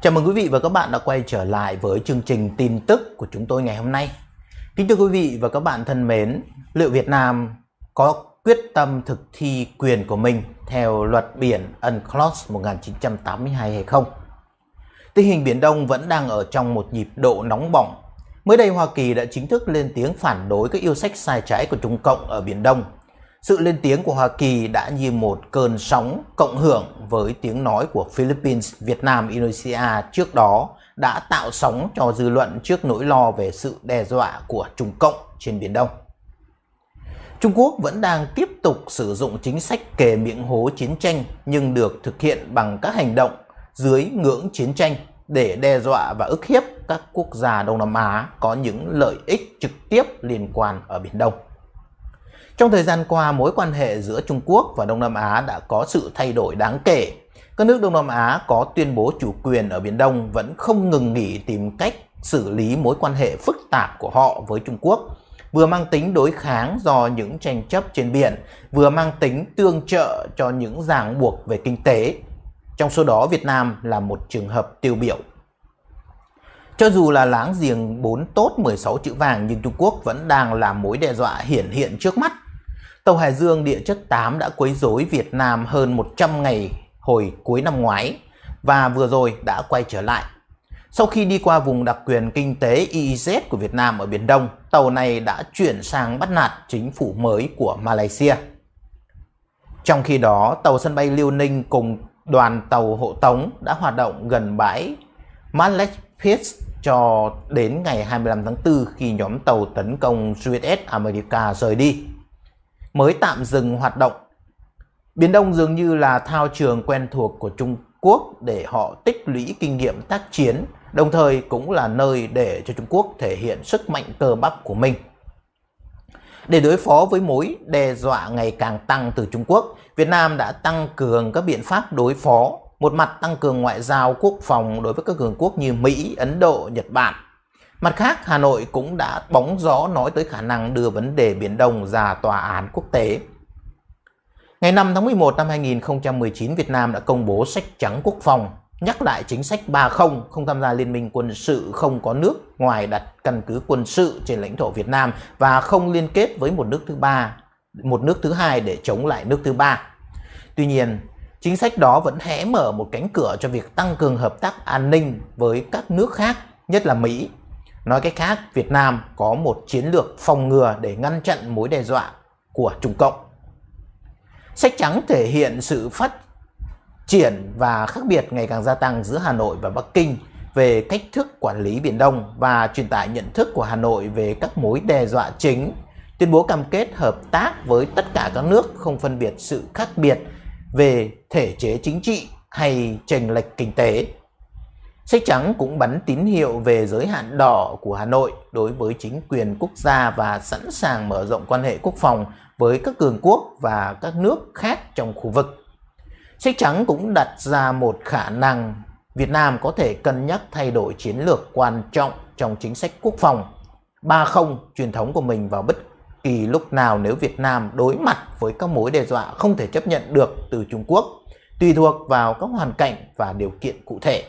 Chào mừng quý vị và các bạn đã quay trở lại với chương trình tin tức của chúng tôi ngày hôm nay. Kính thưa quý vị và các bạn thân mến, liệu Việt Nam có quyết tâm thực thi quyền của mình theo luật biển UNCLOS 1982 hay không? Tình hình Biển Đông vẫn đang ở trong một nhịp độ nóng bỏng. Mới đây Hoa Kỳ đã chính thức lên tiếng phản đối các yêu sách sai trái của Trung Cộng ở Biển Đông sự lên tiếng của Hoa Kỳ đã như một cơn sóng cộng hưởng với tiếng nói của Philippines, Việt Nam, Indonesia trước đó đã tạo sóng cho dư luận trước nỗi lo về sự đe dọa của Trung Cộng trên Biển Đông. Trung Quốc vẫn đang tiếp tục sử dụng chính sách kề miệng hố chiến tranh nhưng được thực hiện bằng các hành động dưới ngưỡng chiến tranh để đe dọa và ức hiếp các quốc gia Đông Nam Á có những lợi ích trực tiếp liên quan ở Biển Đông. Trong thời gian qua, mối quan hệ giữa Trung Quốc và Đông Nam Á đã có sự thay đổi đáng kể. Các nước Đông Nam Á có tuyên bố chủ quyền ở Biển Đông vẫn không ngừng nghỉ tìm cách xử lý mối quan hệ phức tạp của họ với Trung Quốc, vừa mang tính đối kháng do những tranh chấp trên biển, vừa mang tính tương trợ cho những ràng buộc về kinh tế. Trong số đó, Việt Nam là một trường hợp tiêu biểu. Cho dù là láng giềng 4 tốt 16 chữ vàng nhưng Trung Quốc vẫn đang là mối đe dọa hiển hiện trước mắt Tàu Hải Dương địa chất 8 đã quấy rối Việt Nam hơn 100 ngày hồi cuối năm ngoái và vừa rồi đã quay trở lại. Sau khi đi qua vùng đặc quyền kinh tế IIZ e của Việt Nam ở Biển Đông, tàu này đã chuyển sang bắt nạt chính phủ mới của Malaysia. Trong khi đó, tàu sân bay Liêu Ninh cùng đoàn tàu hộ tống đã hoạt động gần bãi Malekpit cho đến ngày 25 tháng 4 khi nhóm tàu tấn công USS America rời đi mới tạm dừng hoạt động. Biển Đông dường như là thao trường quen thuộc của Trung Quốc để họ tích lũy kinh nghiệm tác chiến, đồng thời cũng là nơi để cho Trung Quốc thể hiện sức mạnh cơ bắp của mình. Để đối phó với mối đe dọa ngày càng tăng từ Trung Quốc, Việt Nam đã tăng cường các biện pháp đối phó, một mặt tăng cường ngoại giao quốc phòng đối với các cường quốc như Mỹ, Ấn Độ, Nhật Bản, Mặt khác, Hà Nội cũng đã bóng gió nói tới khả năng đưa vấn đề Biển Đông ra tòa án quốc tế. Ngày 5 tháng 11 năm 2019, Việt Nam đã công bố sách trắng quốc phòng, nhắc lại chính sách 30 không tham gia liên minh quân sự không có nước ngoài đặt căn cứ quân sự trên lãnh thổ Việt Nam và không liên kết với một nước thứ ba, một nước thứ hai để chống lại nước thứ ba. Tuy nhiên, chính sách đó vẫn hé mở một cánh cửa cho việc tăng cường hợp tác an ninh với các nước khác, nhất là Mỹ Nói cách khác, Việt Nam có một chiến lược phòng ngừa để ngăn chặn mối đe dọa của Trung Cộng. Sách trắng thể hiện sự phát triển và khác biệt ngày càng gia tăng giữa Hà Nội và Bắc Kinh về cách thức quản lý Biển Đông và truyền tải nhận thức của Hà Nội về các mối đe dọa chính, tuyên bố cam kết hợp tác với tất cả các nước không phân biệt sự khác biệt về thể chế chính trị hay chênh lệch kinh tế Sách trắng cũng bắn tín hiệu về giới hạn đỏ của Hà Nội đối với chính quyền quốc gia và sẵn sàng mở rộng quan hệ quốc phòng với các cường quốc và các nước khác trong khu vực. Sách trắng cũng đặt ra một khả năng Việt Nam có thể cân nhắc thay đổi chiến lược quan trọng trong chính sách quốc phòng 3-0 truyền thống của mình vào bất kỳ lúc nào nếu Việt Nam đối mặt với các mối đe dọa không thể chấp nhận được từ Trung Quốc, tùy thuộc vào các hoàn cảnh và điều kiện cụ thể.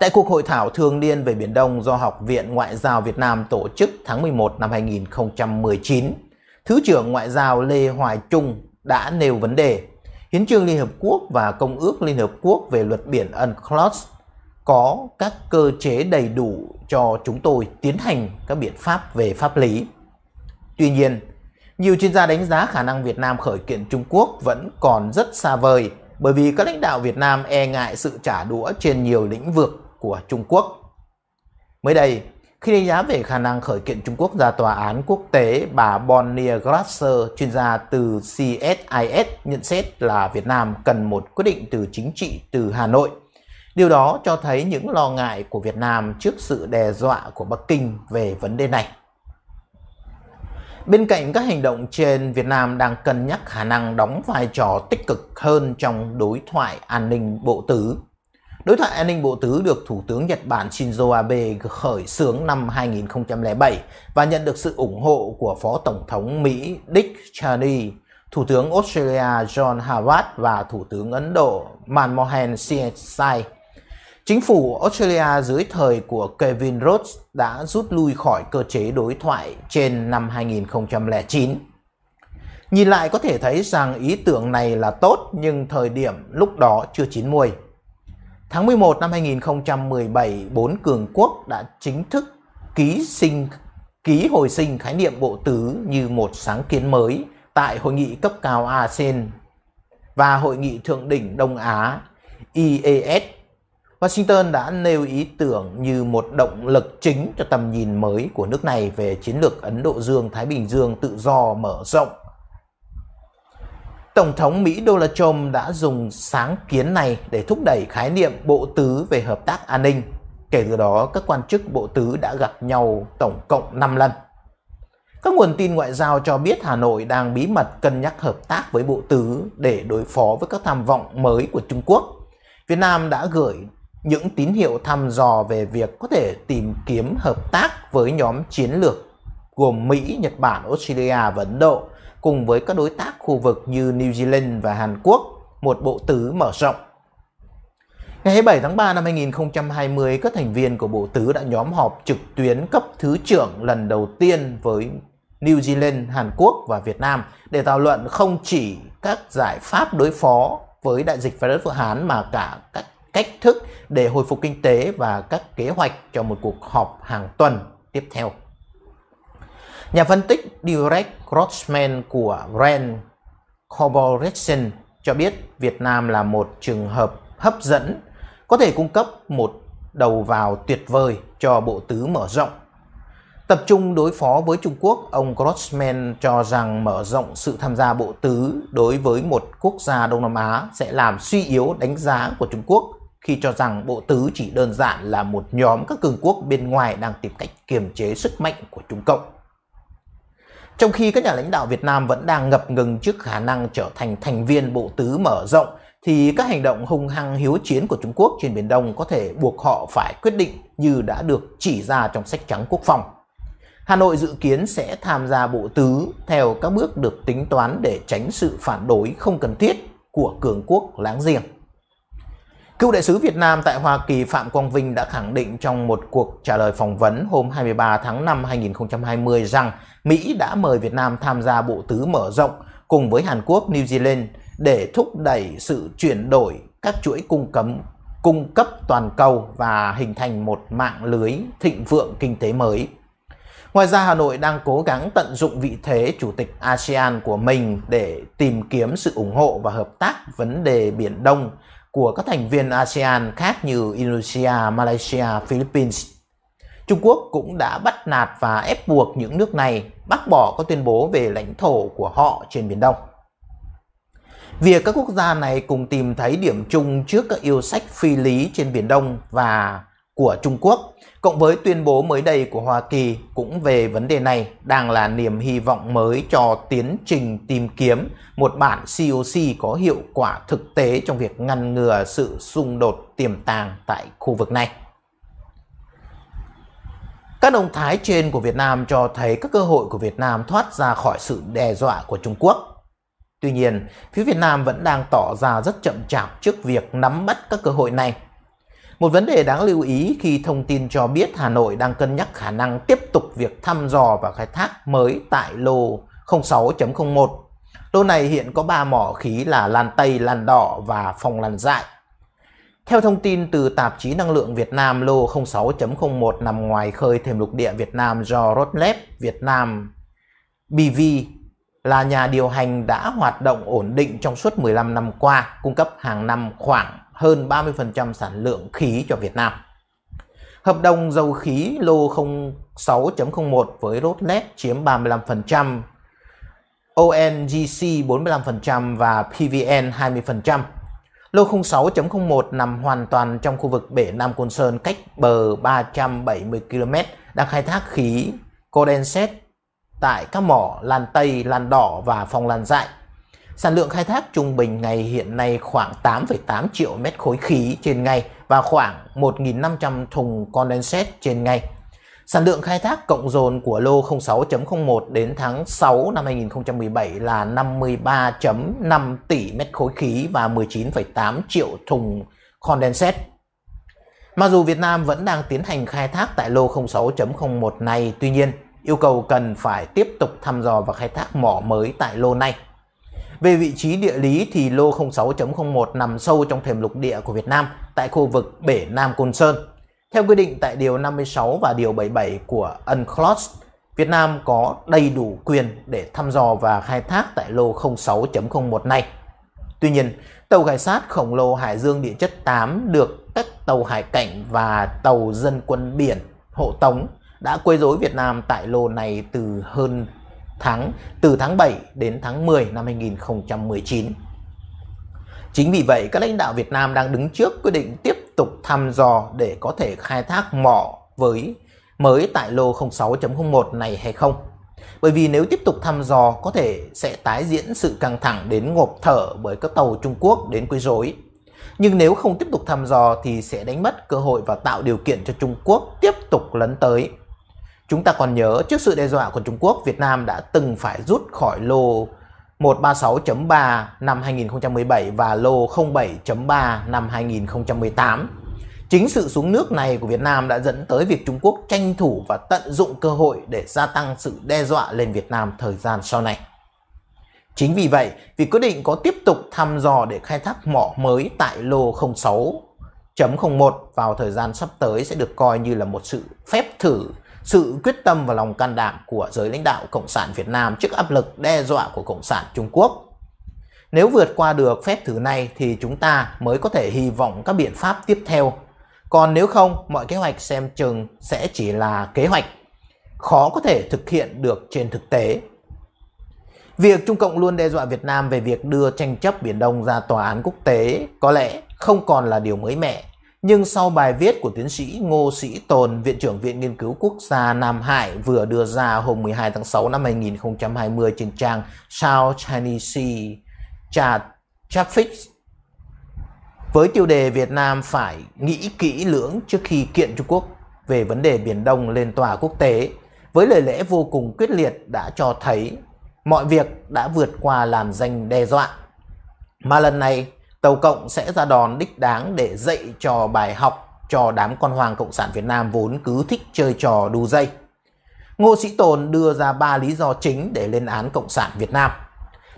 Tại cuộc hội thảo thường niên về Biển Đông do Học viện Ngoại giao Việt Nam tổ chức tháng 11 năm 2019, Thứ trưởng Ngoại giao Lê Hoài Trung đã nêu vấn đề Hiến trương Liên Hợp Quốc và Công ước Liên Hợp Quốc về luật biển UNCLOS có các cơ chế đầy đủ cho chúng tôi tiến hành các biện pháp về pháp lý. Tuy nhiên, nhiều chuyên gia đánh giá khả năng Việt Nam khởi kiện Trung Quốc vẫn còn rất xa vời bởi vì các lãnh đạo Việt Nam e ngại sự trả đũa trên nhiều lĩnh vực của Trung Quốc. Mới đây, khi đánh giá về khả năng khởi kiện Trung Quốc ra tòa án quốc tế, bà Bonnier Grasser, chuyên gia từ CSIS, nhận xét là Việt Nam cần một quyết định từ chính trị từ Hà Nội. Điều đó cho thấy những lo ngại của Việt Nam trước sự đe dọa của Bắc Kinh về vấn đề này. Bên cạnh các hành động trên, Việt Nam đang cân nhắc khả năng đóng vai trò tích cực hơn trong đối thoại an ninh bộ tứ Đối thoại an ninh bộ tứ được Thủ tướng Nhật Bản Shinzo Abe khởi xướng năm 2007 và nhận được sự ủng hộ của Phó Tổng thống Mỹ Dick Cheney, Thủ tướng Australia John Howard và Thủ tướng Ấn Độ Manmohan Singh. Chính phủ Australia dưới thời của Kevin Rudd đã rút lui khỏi cơ chế đối thoại trên năm 2009. Nhìn lại có thể thấy rằng ý tưởng này là tốt nhưng thời điểm lúc đó chưa chín muồi. Tháng 11 năm 2017, bốn cường quốc đã chính thức ký sinh ký hồi sinh khái niệm bộ tứ như một sáng kiến mới tại hội nghị cấp cao ASEAN và hội nghị thượng đỉnh Đông Á IAS. E Washington đã nêu ý tưởng như một động lực chính cho tầm nhìn mới của nước này về chiến lược Ấn Độ Dương Thái Bình Dương tự do mở rộng Tổng thống Mỹ Donald Trump đã dùng sáng kiến này để thúc đẩy khái niệm bộ tứ về hợp tác an ninh. Kể từ đó, các quan chức bộ tứ đã gặp nhau tổng cộng 5 lần. Các nguồn tin ngoại giao cho biết Hà Nội đang bí mật cân nhắc hợp tác với bộ tứ để đối phó với các tham vọng mới của Trung Quốc. Việt Nam đã gửi những tín hiệu thăm dò về việc có thể tìm kiếm hợp tác với nhóm chiến lược gồm Mỹ, Nhật Bản, Australia và Ấn Độ – cùng với các đối tác khu vực như New Zealand và Hàn Quốc, một bộ tứ mở rộng. Ngày 27 tháng 3 năm 2020, các thành viên của Bộ Tứ đã nhóm họp trực tuyến cấp Thứ trưởng lần đầu tiên với New Zealand, Hàn Quốc và Việt Nam để thảo luận không chỉ các giải pháp đối phó với đại dịch virus Vũ Hán mà cả các cách thức để hồi phục kinh tế và các kế hoạch cho một cuộc họp hàng tuần tiếp theo. Nhà phân tích Direct Grossman của Rand Corporation cho biết Việt Nam là một trường hợp hấp dẫn, có thể cung cấp một đầu vào tuyệt vời cho bộ tứ mở rộng. Tập trung đối phó với Trung Quốc, ông Grossman cho rằng mở rộng sự tham gia bộ tứ đối với một quốc gia Đông Nam Á sẽ làm suy yếu đánh giá của Trung Quốc khi cho rằng bộ tứ chỉ đơn giản là một nhóm các cường quốc bên ngoài đang tìm cách kiềm chế sức mạnh của Trung Cộng. Trong khi các nhà lãnh đạo Việt Nam vẫn đang ngập ngừng trước khả năng trở thành thành viên bộ tứ mở rộng, thì các hành động hung hăng hiếu chiến của Trung Quốc trên Biển Đông có thể buộc họ phải quyết định như đã được chỉ ra trong sách trắng quốc phòng. Hà Nội dự kiến sẽ tham gia bộ tứ theo các bước được tính toán để tránh sự phản đối không cần thiết của cường quốc láng giềng. Cựu đại sứ Việt Nam tại Hoa Kỳ Phạm Quang Vinh đã khẳng định trong một cuộc trả lời phỏng vấn hôm 23 tháng 5 2020 rằng Mỹ đã mời Việt Nam tham gia bộ tứ mở rộng cùng với Hàn Quốc, New Zealand để thúc đẩy sự chuyển đổi các chuỗi cung cấm cung cấp toàn cầu và hình thành một mạng lưới thịnh vượng kinh tế mới. Ngoài ra, Hà Nội đang cố gắng tận dụng vị thế Chủ tịch ASEAN của mình để tìm kiếm sự ủng hộ và hợp tác vấn đề Biển Đông của các thành viên ASEAN khác như Indonesia, Malaysia, Philippines. Trung Quốc cũng đã bắt nạt và ép buộc những nước này bác bỏ các tuyên bố về lãnh thổ của họ trên Biển Đông. Việc các quốc gia này cùng tìm thấy điểm chung trước các yêu sách phi lý trên Biển Đông và của Trung Quốc Cộng với tuyên bố mới đây của Hoa Kỳ cũng về vấn đề này đang là niềm hy vọng mới cho tiến trình tìm kiếm một bản COC có hiệu quả thực tế trong việc ngăn ngừa sự xung đột tiềm tàng tại khu vực này. Các động thái trên của Việt Nam cho thấy các cơ hội của Việt Nam thoát ra khỏi sự đe dọa của Trung Quốc. Tuy nhiên, phía Việt Nam vẫn đang tỏ ra rất chậm chạp trước việc nắm bắt các cơ hội này một vấn đề đáng lưu ý khi thông tin cho biết Hà Nội đang cân nhắc khả năng tiếp tục việc thăm dò và khai thác mới tại lô 06.01. Lô này hiện có 3 mỏ khí là làn Tây, làn Đỏ và Phòng làn Dại. Theo thông tin từ tạp chí Năng lượng Việt Nam, lô 06.01 nằm ngoài khơi thềm lục địa Việt Nam do Rotlep Việt Nam BV là nhà điều hành đã hoạt động ổn định trong suốt 15 năm qua, cung cấp hàng năm khoảng hơn 30% sản lượng khí cho Việt Nam. Hợp đồng dầu khí lô 06.01 với Rosneft chiếm 35%, ONGC 45% và PVN 20%. Lô 06.01 nằm hoàn toàn trong khu vực bể Nam Côn Sơn cách bờ 370 km đang khai thác khí condensate tại các mỏ Lan Tây, Lan Đỏ và Phong Lan Dại Sản lượng khai thác trung bình ngày hiện nay khoảng 8,8 triệu mét khối khí trên ngày và khoảng 1.500 thùng condensate trên ngày. Sản lượng khai thác cộng dồn của lô 06.01 đến tháng 6 năm 2017 là 53.5 tỷ mét khối khí và 19,8 triệu thùng condensate. Mặc dù Việt Nam vẫn đang tiến hành khai thác tại lô 06.01 này, tuy nhiên yêu cầu cần phải tiếp tục thăm dò và khai thác mỏ mới tại lô này. Về vị trí địa lý thì lô 06.01 nằm sâu trong thềm lục địa của Việt Nam tại khu vực bể Nam Côn Sơn. Theo quy định tại Điều 56 và Điều 77 của UNCLOS, Việt Nam có đầy đủ quyền để thăm dò và khai thác tại lô 06.01 này. Tuy nhiên, tàu khai sát khổng lồ Hải Dương địa chất 8 được các tàu hải cảnh và tàu dân quân biển hộ tống đã quấy rối Việt Nam tại lô này từ hơn tháng từ tháng 7 đến tháng 10 năm 2019. Chính vì vậy, các lãnh đạo Việt Nam đang đứng trước quyết định tiếp tục thăm dò để có thể khai thác mỏ với mới tại lô 06.01 này hay không. Bởi vì nếu tiếp tục thăm dò có thể sẽ tái diễn sự căng thẳng đến ngộp thở bởi các tàu Trung Quốc đến quấy rối. Nhưng nếu không tiếp tục thăm dò thì sẽ đánh mất cơ hội và tạo điều kiện cho Trung Quốc tiếp tục lấn tới Chúng ta còn nhớ trước sự đe dọa của Trung Quốc, Việt Nam đã từng phải rút khỏi lô 136.3 năm 2017 và lô 07.3 năm 2018. Chính sự xuống nước này của Việt Nam đã dẫn tới việc Trung Quốc tranh thủ và tận dụng cơ hội để gia tăng sự đe dọa lên Việt Nam thời gian sau này. Chính vì vậy, việc quyết định có tiếp tục thăm dò để khai thác mỏ mới tại lô 06.01 vào thời gian sắp tới sẽ được coi như là một sự phép thử sự quyết tâm và lòng can đảm của giới lãnh đạo Cộng sản Việt Nam trước áp lực đe dọa của Cộng sản Trung Quốc. Nếu vượt qua được phép thử này thì chúng ta mới có thể hy vọng các biện pháp tiếp theo. Còn nếu không, mọi kế hoạch xem chừng sẽ chỉ là kế hoạch, khó có thể thực hiện được trên thực tế. Việc Trung Cộng luôn đe dọa Việt Nam về việc đưa tranh chấp Biển Đông ra tòa án quốc tế có lẽ không còn là điều mới mẻ nhưng sau bài viết của tiến sĩ Ngô Sĩ Tồn, Viện trưởng Viện Nghiên cứu Quốc gia Nam Hải vừa đưa ra hôm 12 tháng 6 năm 2020 trên trang South Chinese Sea Traffic với tiêu đề Việt Nam phải nghĩ kỹ lưỡng trước khi kiện Trung Quốc về vấn đề Biển Đông lên tòa quốc tế, với lời lẽ vô cùng quyết liệt đã cho thấy mọi việc đã vượt qua làm danh đe dọa. Mà lần này Tàu Cộng sẽ ra đòn đích đáng để dạy cho bài học cho đám con hoàng Cộng sản Việt Nam vốn cứ thích chơi trò đu dây. Ngô Sĩ Tồn đưa ra ba lý do chính để lên án Cộng sản Việt Nam.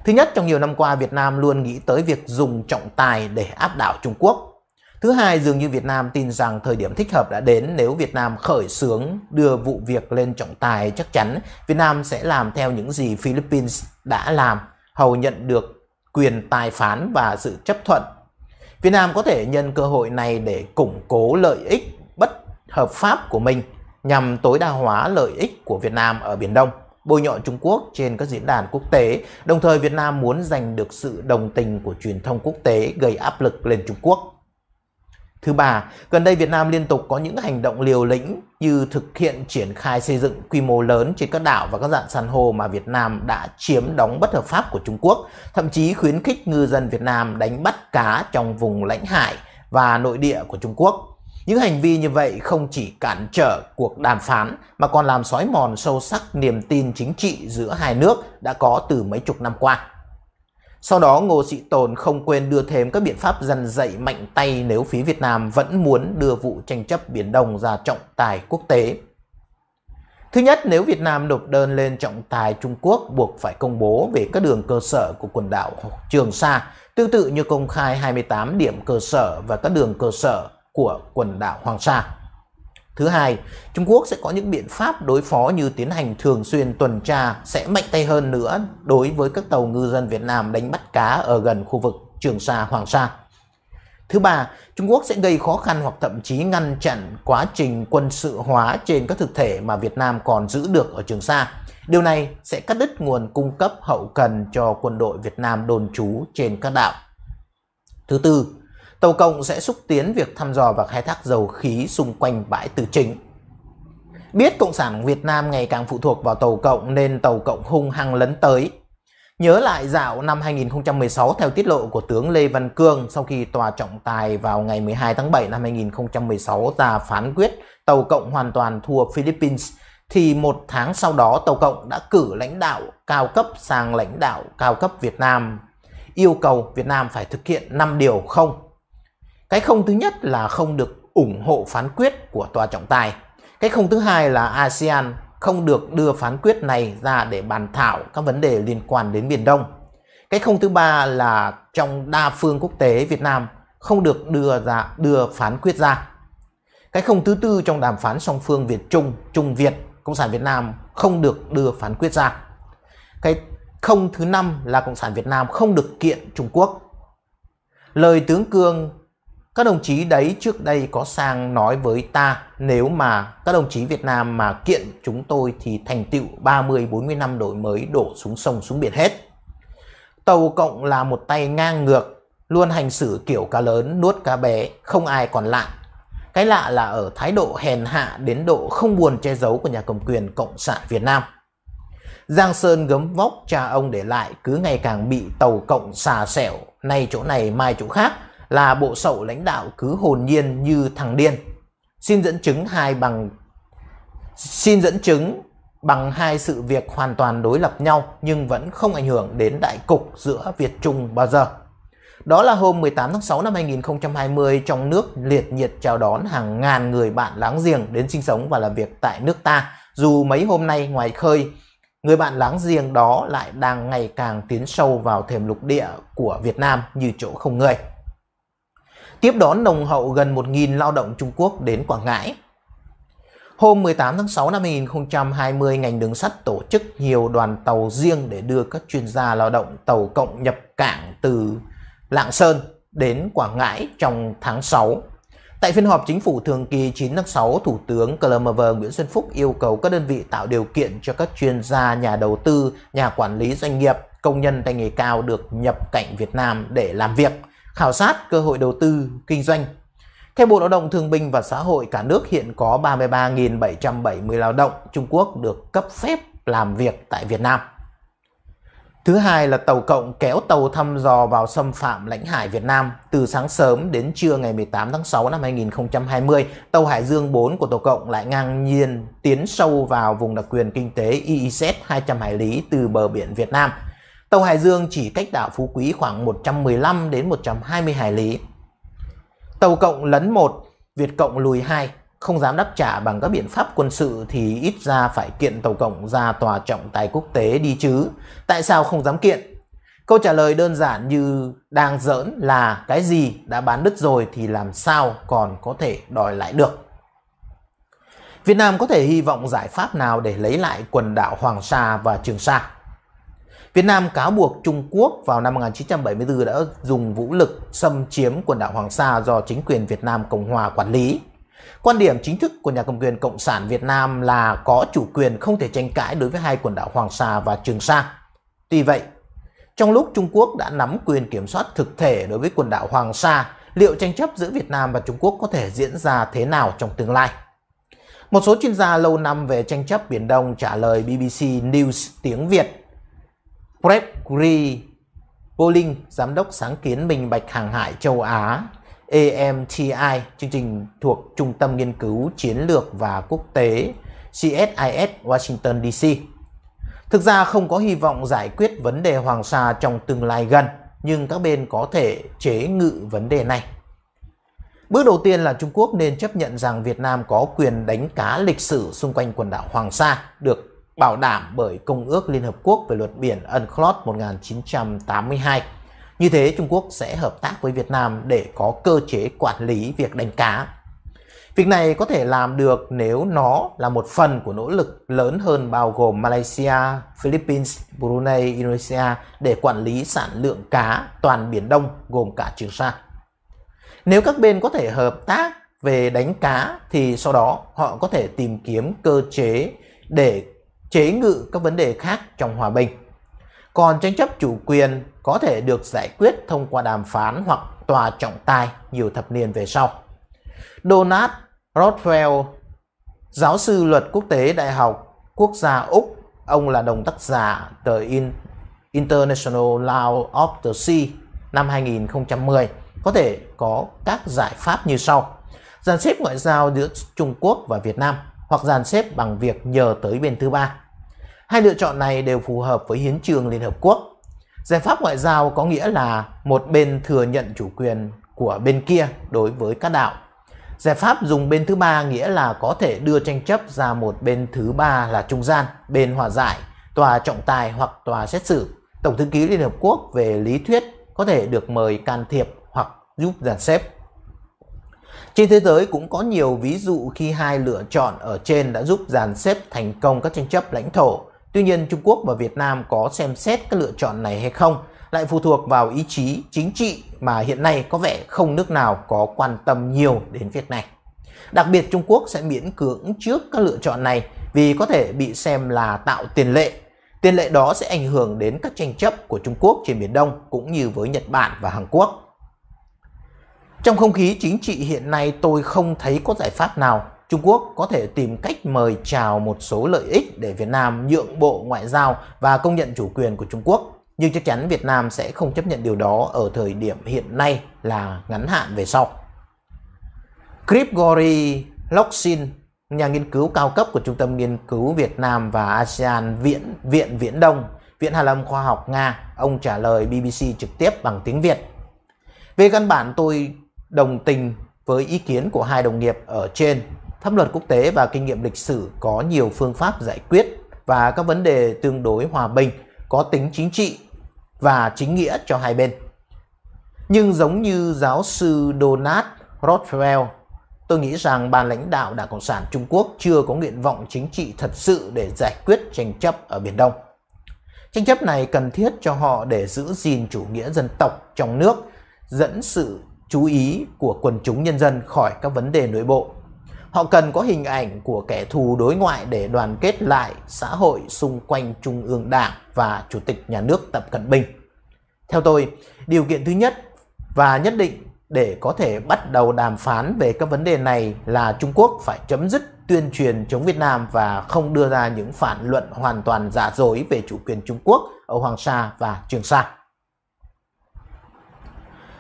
Thứ nhất, trong nhiều năm qua Việt Nam luôn nghĩ tới việc dùng trọng tài để áp đảo Trung Quốc. Thứ hai, dường như Việt Nam tin rằng thời điểm thích hợp đã đến nếu Việt Nam khởi xướng đưa vụ việc lên trọng tài chắc chắn Việt Nam sẽ làm theo những gì Philippines đã làm, hầu nhận được quyền tài phán và sự chấp thuận. Việt Nam có thể nhân cơ hội này để củng cố lợi ích bất hợp pháp của mình nhằm tối đa hóa lợi ích của Việt Nam ở Biển Đông, bôi nhọ Trung Quốc trên các diễn đàn quốc tế, đồng thời Việt Nam muốn giành được sự đồng tình của truyền thông quốc tế gây áp lực lên Trung Quốc. Thứ ba, gần đây Việt Nam liên tục có những hành động liều lĩnh như thực hiện triển khai xây dựng quy mô lớn trên các đảo và các dạng san hô mà Việt Nam đã chiếm đóng bất hợp pháp của Trung Quốc, thậm chí khuyến khích ngư dân Việt Nam đánh bắt cá trong vùng lãnh hải và nội địa của Trung Quốc. Những hành vi như vậy không chỉ cản trở cuộc đàm phán mà còn làm xói mòn sâu sắc niềm tin chính trị giữa hai nước đã có từ mấy chục năm qua. Sau đó Ngô Sĩ Tồn không quên đưa thêm các biện pháp dần dậy mạnh tay nếu phía Việt Nam vẫn muốn đưa vụ tranh chấp Biển Đông ra trọng tài quốc tế. Thứ nhất, nếu Việt Nam nộp đơn lên trọng tài Trung Quốc buộc phải công bố về các đường cơ sở của quần đảo Trường Sa, tương tự như công khai 28 điểm cơ sở và các đường cơ sở của quần đảo Hoàng Sa. Thứ hai, Trung Quốc sẽ có những biện pháp đối phó như tiến hành thường xuyên tuần tra sẽ mạnh tay hơn nữa đối với các tàu ngư dân Việt Nam đánh bắt cá ở gần khu vực Trường Sa, Hoàng Sa. Thứ ba, Trung Quốc sẽ gây khó khăn hoặc thậm chí ngăn chặn quá trình quân sự hóa trên các thực thể mà Việt Nam còn giữ được ở Trường Sa. Điều này sẽ cắt đứt nguồn cung cấp hậu cần cho quân đội Việt Nam đồn trú trên các đảo. Thứ tư, Tàu Cộng sẽ xúc tiến việc thăm dò và khai thác dầu khí xung quanh bãi Tư Chính. Biết Cộng sản Việt Nam ngày càng phụ thuộc vào Tàu Cộng nên Tàu Cộng hung hăng lấn tới. Nhớ lại dạo năm 2016 theo tiết lộ của tướng Lê Văn Cương sau khi tòa trọng tài vào ngày 12 tháng 7 năm 2016 ra phán quyết Tàu Cộng hoàn toàn thua Philippines thì một tháng sau đó Tàu Cộng đã cử lãnh đạo cao cấp sang lãnh đạo cao cấp Việt Nam yêu cầu Việt Nam phải thực hiện 5 điều không cái không thứ nhất là không được ủng hộ phán quyết của tòa trọng tài. Cái không thứ hai là ASEAN không được đưa phán quyết này ra để bàn thảo các vấn đề liên quan đến Biển Đông. Cái không thứ ba là trong đa phương quốc tế Việt Nam không được đưa ra đưa phán quyết ra. Cái không thứ tư trong đàm phán song phương Việt Trung, Trung Việt, Cộng sản Việt Nam không được đưa phán quyết ra. Cái không thứ năm là Cộng sản Việt Nam không được kiện Trung Quốc. Lời tướng Cương các đồng chí đấy trước đây có sang nói với ta nếu mà các đồng chí Việt Nam mà kiện chúng tôi thì thành tựu 30-40 năm đổi mới đổ xuống sông xuống biển hết. Tàu Cộng là một tay ngang ngược, luôn hành xử kiểu cá lớn nuốt cá bé, không ai còn lạ. Cái lạ là ở thái độ hèn hạ đến độ không buồn che giấu của nhà cầm quyền Cộng sản Việt Nam. Giang Sơn gấm vóc cha ông để lại cứ ngày càng bị tàu Cộng xà xẻo, nay chỗ này mai chỗ khác – là bộ sậu lãnh đạo cứ hồn nhiên như thằng điên. Xin dẫn chứng hai bằng xin dẫn chứng bằng hai sự việc hoàn toàn đối lập nhau nhưng vẫn không ảnh hưởng đến đại cục giữa Việt Trung bao giờ. Đó là hôm 18 tháng 6 năm 2020 trong nước liệt nhiệt chào đón hàng ngàn người bạn láng giềng đến sinh sống và làm việc tại nước ta. Dù mấy hôm nay ngoài khơi, người bạn láng giềng đó lại đang ngày càng tiến sâu vào thềm lục địa của Việt Nam như chỗ không người tiếp đón nồng hậu gần 1.000 lao động Trung Quốc đến Quảng Ngãi. Hôm 18 tháng 6 năm 2020, ngành đường sắt tổ chức nhiều đoàn tàu riêng để đưa các chuyên gia lao động tàu cộng nhập cảng từ Lạng Sơn đến Quảng Ngãi trong tháng 6. Tại phiên họp chính phủ thường kỳ 9 tháng 6, Thủ tướng Clemmer Nguyễn Xuân Phúc yêu cầu các đơn vị tạo điều kiện cho các chuyên gia, nhà đầu tư, nhà quản lý doanh nghiệp, công nhân tay nghề cao được nhập cảnh Việt Nam để làm việc – khảo sát cơ hội đầu tư, kinh doanh. Theo Bộ Lao động Thương binh và Xã hội, cả nước hiện có 33.770 lao động Trung Quốc được cấp phép làm việc tại Việt Nam. Thứ hai là tàu cộng kéo tàu thăm dò vào xâm phạm lãnh hải Việt Nam. Từ sáng sớm đến trưa ngày 18 tháng 6 năm 2020, tàu Hải Dương 4 của tàu cộng lại ngang nhiên tiến sâu vào vùng đặc quyền kinh tế IIZ 200 hải lý từ bờ biển Việt Nam – Tàu Hải Dương chỉ cách đảo Phú Quý khoảng 115 đến 120 hải lý. Tàu Cộng lấn 1, Việt Cộng lùi 2, không dám đáp trả bằng các biện pháp quân sự thì ít ra phải kiện Tàu Cộng ra tòa trọng tài quốc tế đi chứ. Tại sao không dám kiện? Câu trả lời đơn giản như đang giỡn là cái gì đã bán đứt rồi thì làm sao còn có thể đòi lại được. Việt Nam có thể hy vọng giải pháp nào để lấy lại quần đảo Hoàng Sa và Trường Sa? Việt Nam cáo buộc Trung Quốc vào năm 1974 đã dùng vũ lực xâm chiếm quần đảo Hoàng Sa do chính quyền Việt Nam Cộng Hòa quản lý. Quan điểm chính thức của nhà cầm quyền Cộng sản Việt Nam là có chủ quyền không thể tranh cãi đối với hai quần đảo Hoàng Sa và Trường Sa. Tuy vậy, trong lúc Trung Quốc đã nắm quyền kiểm soát thực thể đối với quần đảo Hoàng Sa, liệu tranh chấp giữa Việt Nam và Trung Quốc có thể diễn ra thế nào trong tương lai? Một số chuyên gia lâu năm về tranh chấp Biển Đông trả lời BBC News tiếng Việt Gregory Bowling, Giám đốc sáng kiến minh bạch hàng hải châu Á, AMTI, chương trình thuộc Trung tâm Nghiên cứu Chiến lược và Quốc tế CSIS Washington DC. Thực ra không có hy vọng giải quyết vấn đề Hoàng Sa trong tương lai gần, nhưng các bên có thể chế ngự vấn đề này. Bước đầu tiên là Trung Quốc nên chấp nhận rằng Việt Nam có quyền đánh cá lịch sử xung quanh quần đảo Hoàng Sa được bảo đảm bởi Công ước Liên Hợp Quốc về luật biển UNCLOS 1982. Như thế, Trung Quốc sẽ hợp tác với Việt Nam để có cơ chế quản lý việc đánh cá. Việc này có thể làm được nếu nó là một phần của nỗ lực lớn hơn bao gồm Malaysia, Philippines, Brunei, Indonesia để quản lý sản lượng cá toàn Biển Đông gồm cả Trường Sa. Nếu các bên có thể hợp tác về đánh cá thì sau đó họ có thể tìm kiếm cơ chế để chế ngự các vấn đề khác trong hòa bình. Còn tranh chấp chủ quyền có thể được giải quyết thông qua đàm phán hoặc tòa trọng tài nhiều thập niên về sau. Donald rothwell giáo sư luật quốc tế Đại học Quốc gia Úc, ông là đồng tác giả tờ In International Law of the Sea năm 2010, có thể có các giải pháp như sau. giàn xếp ngoại giao giữa Trung Quốc và Việt Nam hoặc dàn xếp bằng việc nhờ tới bên thứ ba. Hai lựa chọn này đều phù hợp với hiến trương Liên Hợp Quốc. Giải pháp ngoại giao có nghĩa là một bên thừa nhận chủ quyền của bên kia đối với các đảo. Giải pháp dùng bên thứ ba nghĩa là có thể đưa tranh chấp ra một bên thứ ba là trung gian, bên hòa giải, tòa trọng tài hoặc tòa xét xử. Tổng thư ký Liên Hợp Quốc về lý thuyết có thể được mời can thiệp hoặc giúp dàn xếp. Trên thế giới cũng có nhiều ví dụ khi hai lựa chọn ở trên đã giúp dàn xếp thành công các tranh chấp lãnh thổ. Tuy nhiên Trung Quốc và Việt Nam có xem xét các lựa chọn này hay không lại phụ thuộc vào ý chí chính trị mà hiện nay có vẻ không nước nào có quan tâm nhiều đến việc này. Đặc biệt Trung Quốc sẽ miễn cưỡng trước các lựa chọn này vì có thể bị xem là tạo tiền lệ. Tiền lệ đó sẽ ảnh hưởng đến các tranh chấp của Trung Quốc trên Biển Đông cũng như với Nhật Bản và Hàn Quốc. Trong không khí chính trị hiện nay tôi không thấy có giải pháp nào Trung Quốc có thể tìm cách mời chào một số lợi ích để Việt Nam nhượng bộ ngoại giao và công nhận chủ quyền của Trung Quốc. Nhưng chắc chắn Việt Nam sẽ không chấp nhận điều đó ở thời điểm hiện nay là ngắn hạn về sau. Grigori Loksin, nhà nghiên cứu cao cấp của Trung tâm Nghiên cứu Việt Nam và ASEAN Viện Viện Viễn Đông, Viện Hàn lâm Khoa học Nga, ông trả lời BBC trực tiếp bằng tiếng Việt. Về căn bản tôi đồng tình với ý kiến của hai đồng nghiệp ở trên thâm luật quốc tế và kinh nghiệm lịch sử có nhiều phương pháp giải quyết và các vấn đề tương đối hòa bình, có tính chính trị và chính nghĩa cho hai bên. Nhưng giống như giáo sư Donald Rothschild, tôi nghĩ rằng ban lãnh đạo Đảng Cộng sản Trung Quốc chưa có nguyện vọng chính trị thật sự để giải quyết tranh chấp ở Biển Đông. Tranh chấp này cần thiết cho họ để giữ gìn chủ nghĩa dân tộc trong nước, dẫn sự chú ý của quần chúng nhân dân khỏi các vấn đề nội bộ Họ cần có hình ảnh của kẻ thù đối ngoại để đoàn kết lại xã hội xung quanh Trung ương Đảng và Chủ tịch Nhà nước Tập Cận Bình. Theo tôi, điều kiện thứ nhất và nhất định để có thể bắt đầu đàm phán về các vấn đề này là Trung Quốc phải chấm dứt tuyên truyền chống Việt Nam và không đưa ra những phản luận hoàn toàn giả dối về chủ quyền Trung Quốc ở Hoàng Sa và Trường Sa.